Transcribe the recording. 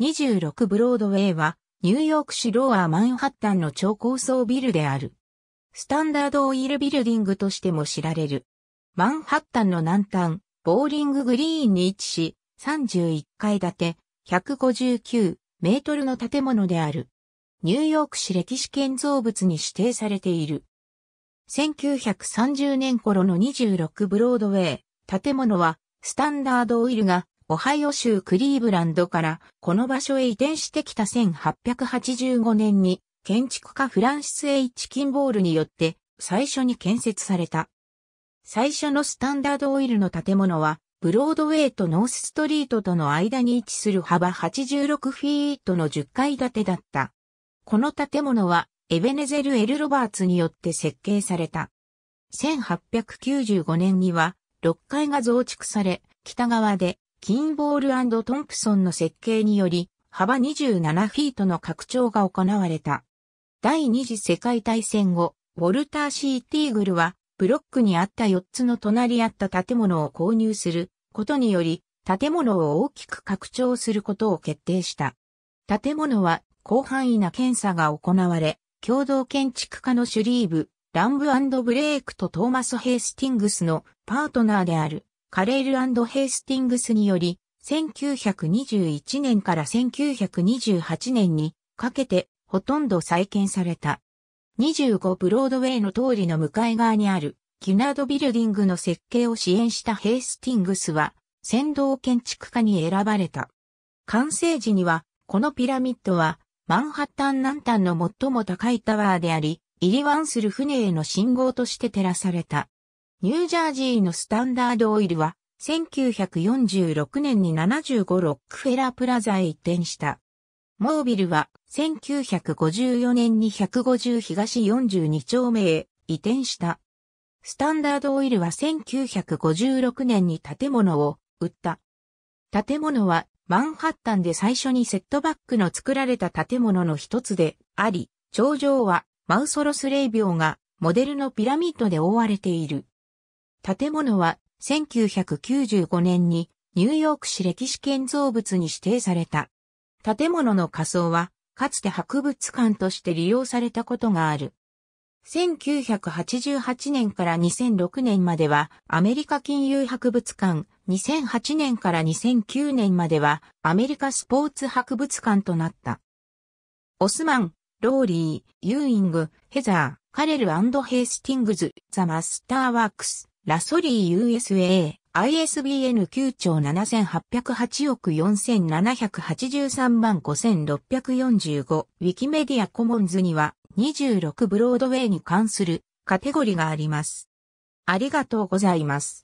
26ブロードウェイは、ニューヨーク市ローアーマンハッタンの超高層ビルである。スタンダードオイルビルディングとしても知られる。マンハッタンの南端、ボーリンググリーンに位置し、31階建て、159メートルの建物である。ニューヨーク市歴史建造物に指定されている。1930年頃の26ブロードウェイ、建物は、スタンダードオイルがオハイオ州クリーブランドからこの場所へ移転してきた1885年に建築家フランシス・ H・ キンボールによって最初に建設された。最初のスタンダードオイルの建物はブロードウェイとノースストリートとの間に位置する幅86フィートの10階建てだった。この建物はエベネゼル・エル・ロバーツによって設計された。1895年には6階が増築され、北側でキンボールトンプソンの設計により、幅27フィートの拡張が行われた。第二次世界大戦後、ウォルター・シー・ティーグルは、ブロックにあった4つの隣り合った建物を購入することにより、建物を大きく拡張することを決定した。建物は広範囲な検査が行われ、共同建築家のシュリーブ、ランブブレイクとトーマス・ヘイスティングスのパートナーであるカレールヘイスティングスにより、1921年から1928年にかけてほとんど再建された。25ブロードウェイの通りの向かい側にあるキナードビルディングの設計を支援したヘイスティングスは先導建築家に選ばれた。完成時にはこのピラミッドはマンハッタン南端の最も高いタワーであり、入り湾する船への信号として照らされた。ニュージャージーのスタンダードオイルは、1946年に75ロックフェラプラザへ移転した。モービルは、1954年に150東42丁目へ移転した。スタンダードオイルは1956年に建物を売った。建物はマンハッタンで最初にセットバックの作られた建物の一つであり、頂上はマウソロス・レイビオがモデルのピラミッドで覆われている。建物は1995年にニューヨーク市歴史建造物に指定された。建物の仮想は、かつて博物館として利用されたことがある。1988年から2006年まではアメリカ金融博物館、2008年から2009年まではアメリカスポーツ博物館となった。オスマン、ローリー、ユーイング、ヘザー、カレルヘイスティングズ、ザ・マスターワークス、ラソリー USA ISBN 9兆7808億4783万5645ウィキメディアコモンズには26ブロードウェイに関するカテゴリがあります。ありがとうございます。